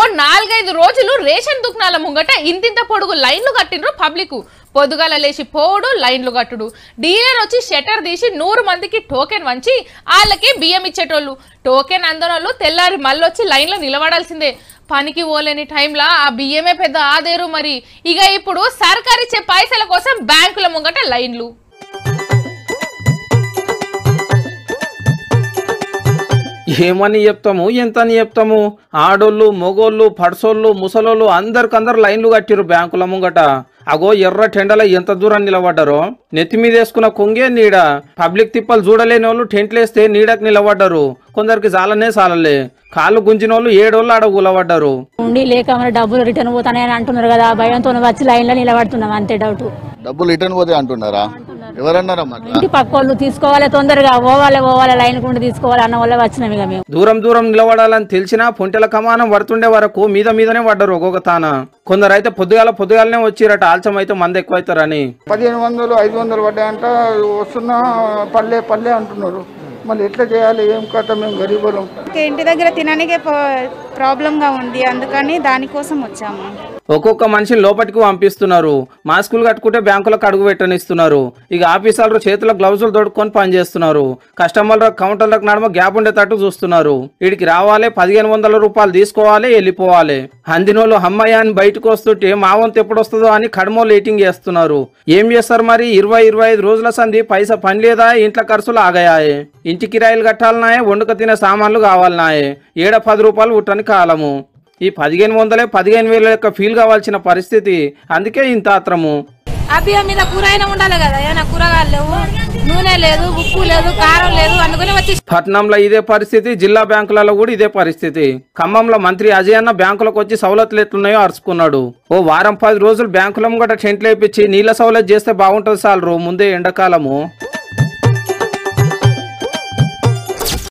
ఓ నాలుగైదు రోజులు రేషన్ దుకాణాల ముంగట ఇంతింత పొడుగు లైన్లు కట్టిండ్రు పబ్లిక్ పొద్దుగాల లేచి పోవుడు లైన్లు కట్టుడు డీలర్ వచ్చి షెటర్ తీసి నూరు మందికి టోకెన్ వంచి వాళ్ళకి బియ్యం ఇచ్చేటోళ్ళు టోకెన్ అందరూ తెల్లారి మళ్ళొచ్చి లైన్లో నిలబడాల్సిందే పనికి పోలేని టైంలో ఆ బియ్యమే పెద్ద ఆదేరు మరి ఇక ఇప్పుడు సర్కారిచ్చే పైసల కోసం బ్యాంకుల ముంగట లైన్లు ఏమని చెప్తాము ఎంతని చెప్తాము ఆడోళ్ళు మొగోళ్ళు పడసోళ్ళు ముసలోళ్ళు అందరికందరు లైన్లు కట్టిరు బ్యాంకుల ముంగట అగో ఎర్ర టెండల ఎంత దూరం నిలబడ్డారో నెత్తి మీద వేసుకున్న కొంగే నీడ పబ్లిక్ తిప్పలు చూడలేని వాళ్ళు టెంట్లేస్తే నీడకు నిలబడ్డారు కొందరికి చాలనే చాలలే కాలు గుంజిన వాళ్ళు ఏడోళ్ళు ఆడ కూలబడ్డారు ఉండి లేక డబ్బులు రిటర్న్ పోతానని అంటున్నారు కదా భయంతో వచ్చి లైన్లో నిలబడుతున్నాం అంతే డౌట్ డబ్బులు రిటర్న్ పోతే అంటున్నారా ఇంటి తీసుకోవాలి తొందరగా లైన్ తీసుకోవాలి అన్న వల్ల దూరం దూరం నిలబడాలని తెలిసినా పొంటెల కమానం పడుతుండే వరకు మీద మీదనే పడ్డారు ఒక్కొక్క తాన కొందరైతే పొద్దుగాల పొద్దుగాలనే వచ్చిరట ఆల్చం అయితే మంది ఎక్కువైతారని పదిహేను వందలు ఐదు వందలు పడ్డాయంట వస్తున్నా పల్లే పల్లే అంటున్నారు మళ్ళీ ఎట్లా చేయాలి ఏం కదా మేము గరీబులం ఇంటి దగ్గర తిననికే ప్రాబ్లంగా ఉంది అందుకని దానికోసం వచ్చాము ఒక్కొక్క మనిషిని లోపలికి పంపిస్తున్నారు మాస్కులు కట్టుకుంటే బ్యాంకులకు అడుగు పెట్టనిస్తున్నారు ఇక ఆఫీసర్లు చేతిలో గ్లౌజులు దొడుక్కొని పనిచేస్తున్నారు కస్టమర్ల కౌంటర్లకు నడమ గ్యాప్ ఉండేటట్టు చూస్తున్నారు వీడికి రావాలి పదిహేను వందల రూపాయలు తీసుకోవాలి వెళ్ళిపోవాలి హందినోళ్ళు అమ్మాయి అని బయటకు వస్తుంటే మా వంతు ఎప్పుడొస్తుందో అని కడమో లేటింగ్ చేస్తున్నారు ఏం చేస్తారు మరి ఇరవై ఇరవై ఐదు రోజుల సంధి పైసా పని లేదా ఇంట్లో ఖర్చులు ఆగాయాయి ఇంటి కిరాయిలు కట్టాలన్నాయే వండుక తినే సామాన్లు కావాలన్నాయే ఏడ పది రూపాయలు ఉట్టని కాలము ఈ పదిహేను వందలే పదిహేను వేల యొక్క ఫీల్ కావాల్సిన పరిస్థితి అందుకే ఇంత అత్రము అబ్బియ మీద కూరైనా ఉండాలి కదా ఏమైనా కూరగాయలు లేవు నూనె లేదు ఉప్పు లేదు కారం లేదు అందుకని వచ్చి పట్నంలో ఇదే పరిస్థితి జిల్లా బ్యాంకులలో కూడా ఇదే పరిస్థితి ఖమ్మంలో మంత్రి అజయ్ అన్న బ్యాంకులకు వచ్చి సవలతులు ఎట్లున్నాయో అరుచుకున్నాడు ఓ వారం పది రోజులు బ్యాంకులం కూడా టెంట్లు వేయించి నీళ్ళ సౌలత్ చేస్తే బాగుంటుంది సార్ ముందే ఎండాకాలము